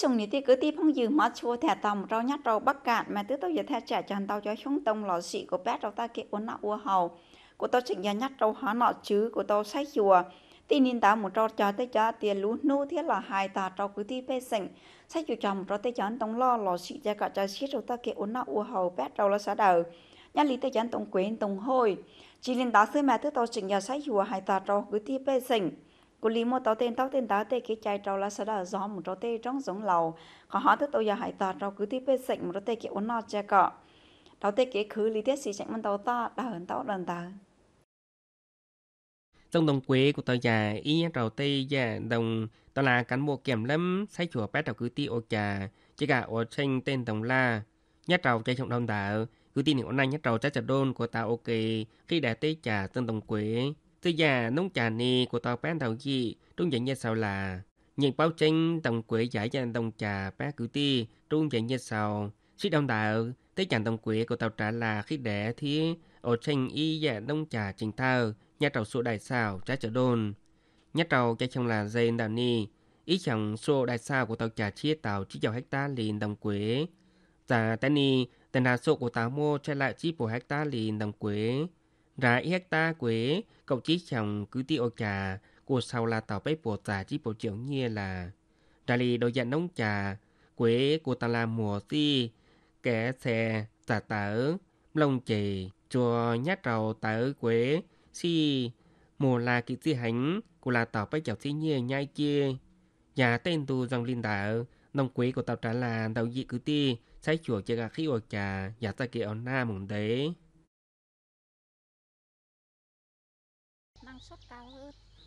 sùng như thế cứ tiếp phong dư mất chua thẻ tòng rau nhát rau bắc cạn mà tứ tao giờ thẻ trả chăn tao cho xuống tông lò xị của bé rau ta kia uốn nọ ua hầu của tao chỉnh ra nhát rau há nọ chứ của tao sai chùa tin nín tao một rau cho tới cho tiền lú nô thế là hai ta rau cứ tiếp bê sình sai chùa chồng rau tới chán tông lo lò xị ra cả cho xiết rau ta kia uốn nọ ua hầu bé rau là xã đầu nhà lý tới chán tông quên tông hôi chỉ nên tao xưa mẹ tứ tao chỉnh ra sai chùa hai ta rau cứ tiếp bê sình cô lý mua tàu tên tàu tên tá tê cái chai trâu là sẽ đã gió một trâu tê trong giống lầu còn họ thức tàu giờ hải tàu trâu cứ tiếp bên sạch một trâu tê kia uốn nọ che cọ tàu tê kia khứ lý tiết xì chạy một tàu ta đã hơn tàu đơn tàu trong đồng quê của tàu già y trâu tê già đồng tao là cán bộ kiểm lâm xây chùa bé trâu cứ ti ô trà chỉ cả ô tranh tên tổng la nhát trâu chạy trọng đồng tàu cứ tin những ông này nhát trâu trái chặt đôn của ta ok khi đã tê trà tân đồng quê từ già nông trà ni của tàu bán tàu gì trung dạng như sau là nhận báo tranh tổng quỹ giải dành đồng trà bán cử ti trung dạng như sau sĩ đồng đạo tới chẳng đồng quỹ của tàu trả là khi đẻ thì ở tranh y dạ nông trà trình thao nhà tàu số đại sao trái trở đồn nhà tàu trái trong là dây đào ni ý chẳng số đại sao của tàu trà chia tàu chỉ dầu hecta liền đồng quỹ giả dạ, tại ni tên đa số của tàu mua trái lại chỉ của hecta liền đồng quỹ ra hecta quế cậu chí chồng cứ ti ô trà của sau là tàu bếp bộ trà chỉ bộ trưởng như là trà lì đồ dạng nông trà quế của ta là mùa ti kẻ xe trà tớ lông chì chùa nhát rầu tớ quế si mùa là kỹ sĩ hánh của là tàu bếp chảo sĩ như nhai kia nhà tên tu dòng linh đạo nông quế của tàu trà là đầu dị cứ ti sai chùa chơi gà khí ô trà giả ta kia ổn na mùng đấy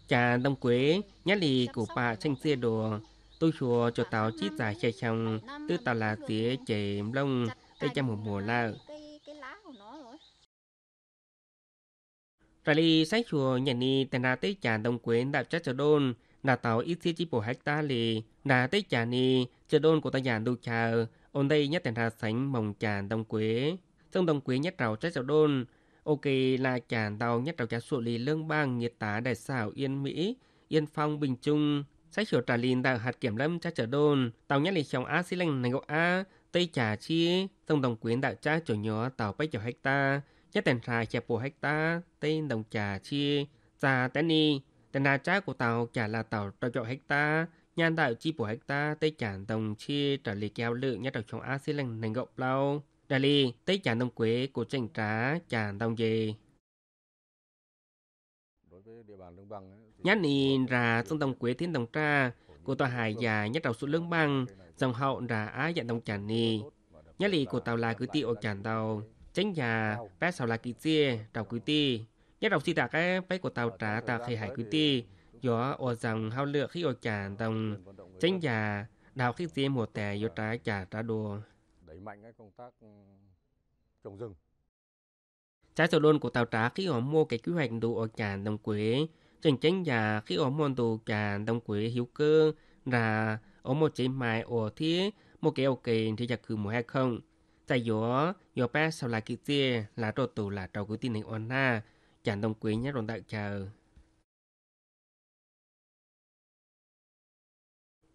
Chà đông quế, nhá lì của bà xanh xia đồ. Tôi chùa cho tàu chít dài chạy xong tư tàu là tía chảy lông, tây trăm một mùa la. Rà lì sách chùa nhà ni tên là tây chà đông quế đạo chắc cho đôn, là tàu ít xia chi bộ hạch ta lì, là tây chà ni, cho đôn của ta nhà đô chờ ôn đây nhất tên là sánh mồng chà đông quế. trong đông quế nhất rào chắc cho đôn, Oki là chả tàu nhất đầu trả sụ lý lương bang nhiệt tá đại xảo Yên Mỹ, Yên Phong Bình Trung, sách hiểu trả lìn đạo hạt kiểm lâm cha trở đồn, tàu nhất lý chồng A xí lành nành gậu A, Tây trả chi, tổng đồng quyến đạo cha chủ nhỏ tàu bách chảo hecta, nhất tèn trà chẹp bộ hecta, tây đồng trả chi, trà tên ni, tèn trà cha của tàu chả là tàu trò chậu hecta, nhan đạo chi bộ hecta, Tây trả đồng chi trả lì kéo lự nhất đầu trong A xí lành nành gậu lâu. Đà lì tới chả nông quế của tranh trá chả đông dê. Nhát in ra sông đồng quế thiên đồng tra của tòa hải già nhất đầu xuống lương băng dòng hậu ra á dạng đồng chản ni Nhát lì của tàu là cứ tiêu chản tàu tránh nhà bé sau là kỳ chia tàu cứ ti nhất đầu si tạc cái bé của tàu trả tàu hay hải cứ ti gió ở dòng hao lượng khi ở chản đồng tránh nhà đào khi chia một tè gió trái trả trả đồ đẩy mạnh các công tác ừ, trồng rừng. Trái sầu đôn của tàu trá khi họ mua cái quy hoạch đồ ở nhà đồng quế, trình chính nhà khi họ mua đồ trà đồng quế hiếu cơ là ở một chế mài ở thế một cái ok thì chắc cứ mùa hay không. Tại gió, gió ba sau là kia tia là trò tù là trò cứ tin hình ổn ha, chả đồng quế nhé rộn đại chờ.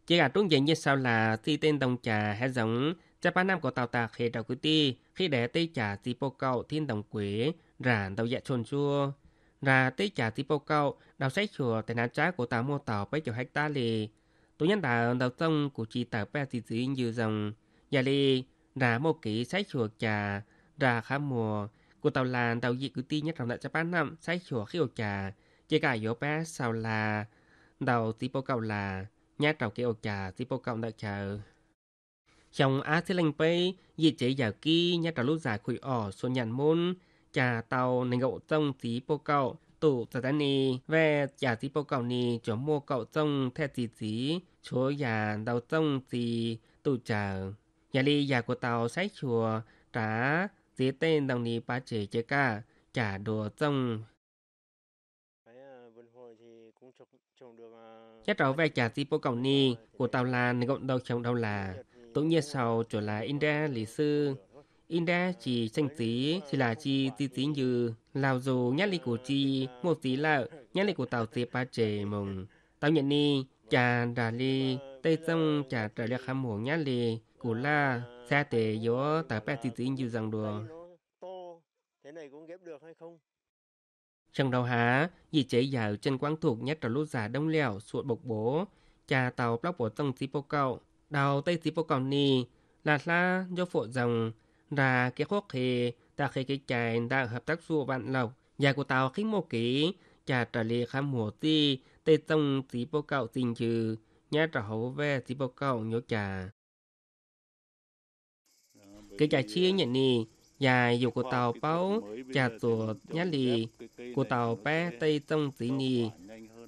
Chỉ cả trung diện như sau là ti tên đồng trà hay giống Cha ba nam của tàu tà khế đầu cứ ti, khi đẻ tây trả tí thiên đồng quế, rả đầu dạ chôn chua. Rả tây trả tí đào sách chùa tại nạn trái của tàu mua tàu bấy chầu hecta lì. Tù nhân đảo đầu sông của chi tàu bè tí dí như dạ lì, rả mô ký sách chùa trà, rả khá mùa. Của tàu làn tàu dị cứ ti nhất rộng đại cha ba sách chùa khi ổ trà. Chỉ cả yếu bé sao là, đầu tí là, nhát trào kia ổ trà tí bô chờ. Trong Á Thế Lành Pây, dị chế giả kỳ nhà trả lúc giả khủy ỏ số nhàn môn, trả tàu nền gậu trong tí bô cậu, tụ giả tán nì, về trả tí bô cậu nì cho mua cậu trong thẻ tí tí, chỗ giả đầu trong tí tụ chờ. Nhà đi giả của tàu sách chùa, trả dí tên đồng nì ba chế chế ca, trả đồ trong Chắc trở về trả tí bô cậu nì, của tàu là nền gậu đầu trong đâu là. Tốt nghiệp sau trở lại India lý sư. India chỉ tranh tí chỉ là chi tí tí như lào dù nhát lý của chi một tí là nhát lý của tàu tiệp ba trẻ mồng tàu nhận đi trà đà li tây sông trà trở li khám hồ nhát li của la xa tề gió tàu ba tí tí như rằng đùa thế này cũng ghép được hay không trong đầu há dì chế giàu chân quang thuộc nhất trở lút giả đông lẻo suột bộc bố trà tàu bóc bổ tông xí bô cậu đào tây tí vô còn nì là la do phụ dòng ra cái khúc thì ta khi cái chạy ta hợp tác xua vạn lộc nhà của tao khích một ký chả trả lệ khám hồ ti tây tông tí vô cậu tình trừ nhà trả hậu ve tí vô cậu nhớ chả cái chả chia nhận nì nhà dù của tàu báo chả tổ nhá lì của tàu bé tây tông tí nì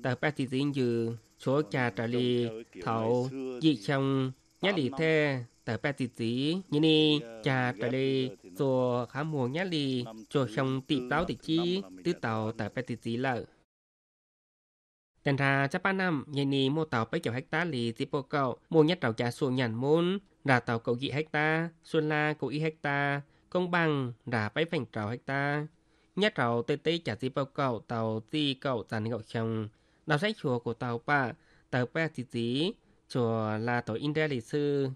tàu bé tí tí dư chỗ cha trả lì thảo dị trong nhá lì the tờ ba tỷ tỷ như ni à, cha trả lì cho khá mùa nhá lì cho trong tỷ táo tỷ chi tứ tàu tờ ba tỷ tỷ lợ tên ra cha ba năm như ni mua tàu bảy kiểu hecta lì tỷ bộ cậu mua nhất tàu cha xuống nhàn môn là tàu cậu dị hecta xuân la cậu y hecta công bằng là bảy phành trào hecta nhất tàu tê tê chả tỷ bộ cậu tàu tỷ cậu tàn cậu chồng Đọc sách chùa của tàu ba, tàu ba thì gì? Chùa là tổ India lịch sư.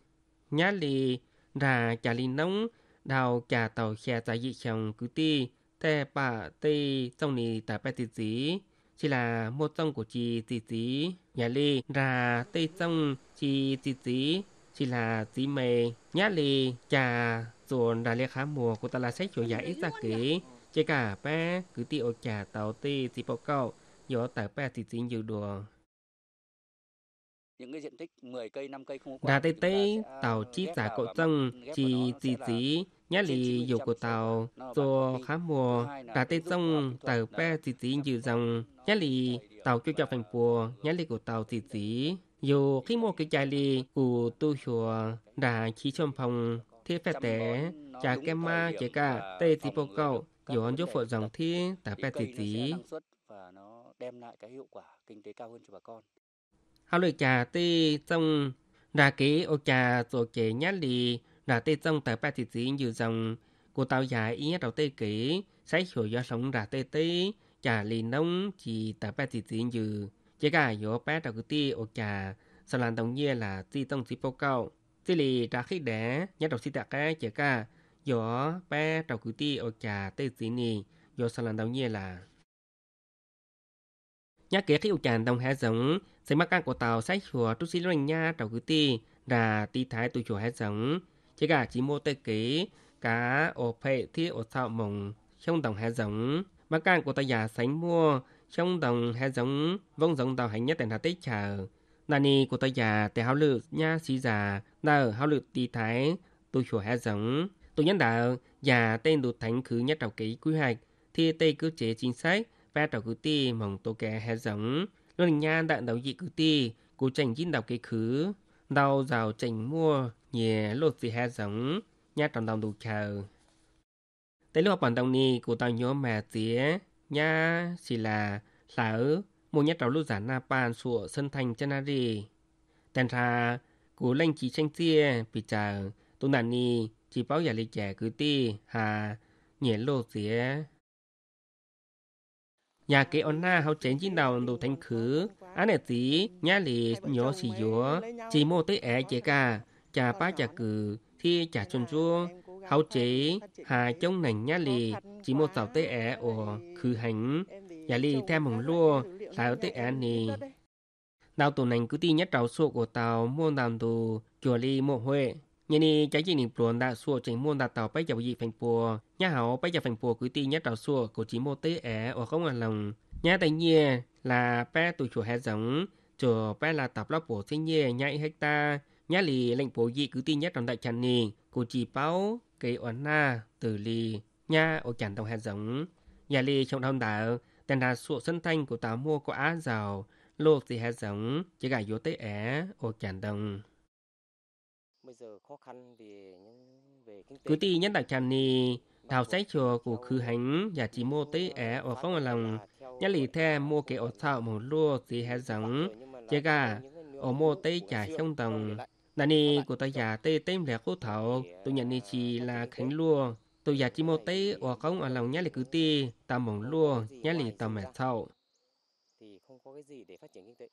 Nhá lì, rà chả lì nóng, đào chả tàu xe giá dị chồng cứ ti, tè bà tì, trong nì tàu ba thì gì? Chỉ là một trong của chị tì tí, nhà lì, rà tì trong chị tì tí, chỉ là tì mề, nhá lì, chả dồn rà lê khá mùa của dạ tà sách chùa giải ra kế. Chỉ cả ba cứ tì ô chả tàu tì tì bọc cậu, do tại ba thì tiếng dự đùa những cái diện tích 10 cây 5 cây không có đà tây tây tàu chi giả cội tăng chi tì tí nhá lì dù của tàu do khá mùa đà tây sông tàu ba tì tí dự dòng nhá lì tàu kêu cho thành bùa nhá lì của tàu tì tí dù khi mua cái chai lì của tu chùa đã chi trong phòng thế phải té chả kem ma chế cả tây tì bồ cầu dù hòn giúp phụ dòng thi tà ba tì tí đem lại cái hiệu quả kinh tế cao hơn cho bà con. Hào lời trà tê trong ra kế ô trà rồi chế nhát lì ra tê trong tại ba thị sĩ như dòng của tàu dài ý đầu tê kế sách sổ do sống ra tê tê trà lì nông chỉ tại ba thị sĩ như chế cả yếu ba đầu cứ tê ô trà sau lan đồng nhiên là tê trong sĩ bố cao tê lì ra khí đẻ nhất đầu sĩ tạc cái chế cả yếu ba đầu cứ tê ô trà tê sĩ nì yếu sau lan đồng nhiên là nhà kế khi chàng đồng hệ giống sẽ mắc căn của tàu sách chùa tu sĩ loành nha tàu cứ ti là ti thái tu chùa hệ giống chỉ cả chỉ mua tê kế cá ổ phệ thi ổ thọ mộng trong đồng hệ giống mắc căn của tàu già sánh mua trong đồng hệ giống vông giống tàu hành nhất tại hà tích chờ nani của tàu già tại hao lự nha sĩ già là ở hao lự ti thái tu chùa hệ giống tu nhân đạo giả tên đột thánh khứ nhất đầu kế quy hoạch thì tây cơ chế chính sách và tàu cử ti mong tổ kẻ hè giống lô đình nhan đạn đầu dị cử ti cố tranh chín đọc cái khứ đau rào tranh mua nhẹ lột gì hè giống nhà tròn đồng đủ chờ tới lúc bản đồng ni của tao nhớ mẹ tía nhà chỉ là lỡ một nhà trào lưu giả na bàn sụa sân thành chân nari tên ra của lanh chỉ tranh tia bị chờ tôn đàn ni chỉ báo giả lý trẻ cử ti hà nhẹ lột tía nhà kế ổn na hậu chén chín đầu đồ thanh khứ á nè tí nhá lì nhỏ xì dúa chỉ mô tế ẻ chế ca chả ba chả cử thi chả chôn chua hậu chế hà trông nành nhá lì chỉ mô tàu tế ẻ ồ khứ hành nhà lì theo hồng lua tàu tế ẻ nì đào tổ nành cứ ti nhất trào số của tàu mô làm tù chùa lì mộ huệ nhà ni trái chỉ niệm buồn đã xua chỉ muốn đã tàu bây giờ gì phanh bùa nhà hậu bây giờ phanh bùa cứ ti nhất tàu xua của chỉ mô tế ẻ không ngàn lòng nhà tại nhia là bé tụ chủ hệ giống chờ bé là tập lớp bổ sinh nhia nhảy hecta nhà lì lệnh bổ gì cứ ti nhất trong đại trần nì của chỉ báo cây oán na từ lì nhà ở chẳng tàu hệ giống nhà lì trong đồng đạo tên là sụa sân thanh của tàu mua có giàu lô thì hệ giống chỉ cả yếu tế ẻ ở chẳng đồng cứ tì nhân đặc tràn nì, đào sách chùa của khứ hành nhà chỉ mô tế é ở phong lòng, nhà lì the mua kế ở thạo một lua thì hẹ giống, chế gà, ở mô tế trả không đồng Nà ni của ta giả tế tên lẻ khô thảo, tôi nhận nì à, chỉ là khánh lua, tôi giả chỉ mô tế ở không ở lòng nhà lì cứ tì, tạm mỏng lua, nhà lì tầm mẹ thạo. Thì không có cái gì để phát triển kinh tế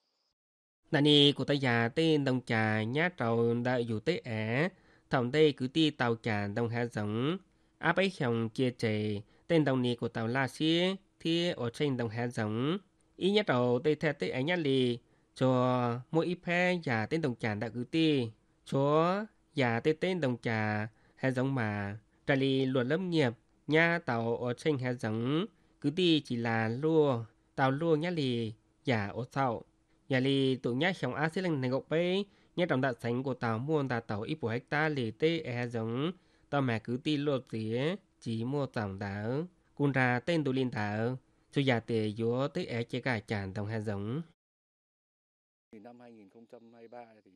nani của ta già tê đồng trà nhá trầu đại dù tê ẻ thòng tê cứ ti tàu trà đồng hạ giống áp ấy chồng chia trề tên đồng ni của tàu la xí thì ở trên đồng hạ giống ý nhá trầu tê theo tê ẻ nhá lì cho mỗi ít già tên đồng trà đại cứ ti chúa già tê tên đồng trà hạ giống mà trà lì luật lâm nghiệp nha tàu ở trên hạ giống cứ ti chỉ là lua tàu lua nhá lì giả ô sau nhà li tụ nhá xong á xí lăng này gốc bê nhá trọng đạt sánh của tàu muôn tà tàu ít bộ hecta lì tê e giống tàu mẹ cứ ti lột gì chỉ mua tàu đảo cun ra tên tụ linh tàu cho già tề yếu tê e chế cả chản tổng hà giống năm 2023 thì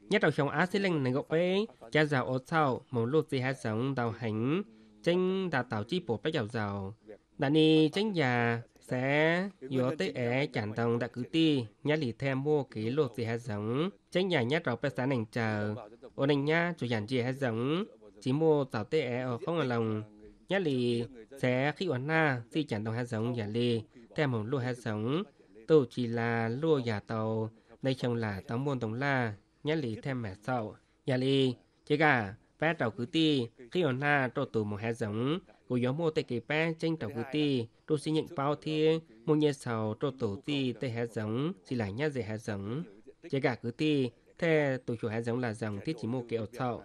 nhất đầu trong á xí lăng này gốc bê cha giàu ô sau một lột gì hà giống tàu hành tranh tà tàu chi bộ bách giàu giàu đàn ni tranh già sẽ yếu tế é chẳng tông đã cứ ti nhá lì thêm mua ký lột gì hết giống tránh nhà nhát rau bê sáng nành chờ ô nành nhá chủ nhà gì hết giống chỉ mua tàu tế é ở không ở lòng nhá lì sẽ khi oán na si chẳng tông hết giống nhà lì thêm một lô hết giống tàu chỉ là lô nhà tàu đây chồng là tàu muôn tổng la nhá lì thêm mẹ sau nhà lì chỉ cả bé tàu cứ ti khi oán na trâu tù một hết giống của gió mua tê kỳ bé tranh tàu cứ ti đô sĩ nhận bao thi một nhà sau trô tổ ti tê hạt giống chỉ là nhát dễ hạt giống chế cả cứ ti thế tổ chủ hạt giống là dòng tiết chỉ một kẹo thọ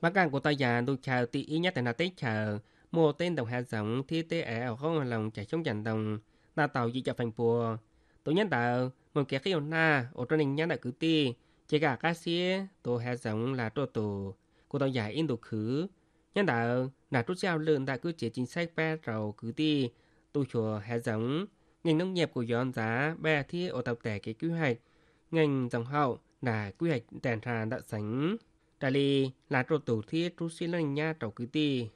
bác càng của tay già đôi chào ti ý nhất là tết chờ mua tên đồng hạt giống thi tê ẻ ở không lòng chạy trong dàn đồng là tàu di cho thành bùa tổ nhân đạo một kẻ khi na ở trên nền nhát là cứ ti chế cả các sĩ tổ hạt giống là tổ tổ của tay già in tổ khứ nhân đạo là rút giao lượng tại cứ chế chính sách ba rầu cứ đi tu chùa hệ giống ngành nông nghiệp của dọn giá ba thi ô tập tẻ cái quy hoạch ngành dòng hậu là quy hoạch đèn tràn đã sánh đại lý là trộn tổ thiết rút xin lên nhà trầu cứ đi